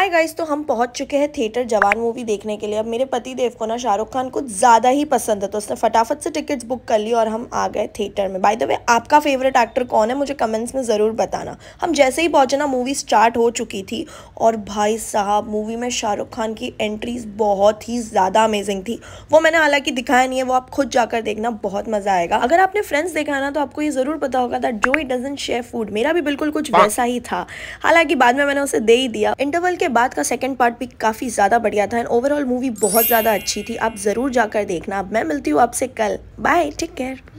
Hi guys तो हम पहुंच चुके हैं थिएटर जवान मूवी देखने के लिए अब मेरे पति देव को ना शाहरुख खान कुछ ज़्यादा ही पसंद है तो उसने फटाफट से टिकट्स बुक कर ली और हम आ गए थिएटर में बाय द वे आपका फेवरेट एक्टर कौन है मुझे कमेंट्स में ज़रूर बताना हम जैसे ही पहुंचे ना मूवी स्टार्ट हो चुकी थी और भाई साहब मूवी में शाहरुख खान की एंट्रीज बहुत ही ज़्यादा अमेजिंग थी वो मैंने हालांकि दिखाया नहीं है वो आप खुद जाकर देखना बहुत मज़ा आएगा अगर आपने फ्रेंड्स देखा ना तो आपको ये ज़रूर पता होगा दैट जो इट डजन शेयर फूड मेरा भी बिल्कुल कुछ हाँ। वैसा ही था हालांकि बाद में मैंने उसे दे ही दिया इंटरवल के बाद का सेकंड पार्ट भी काफ़ी ज़्यादा बढ़िया था एंड ओवरऑल मूवी बहुत ज़्यादा अच्छी थी आप ज़रूर जाकर देखना मैं मिलती हूँ आपसे कल बाय टेक केयर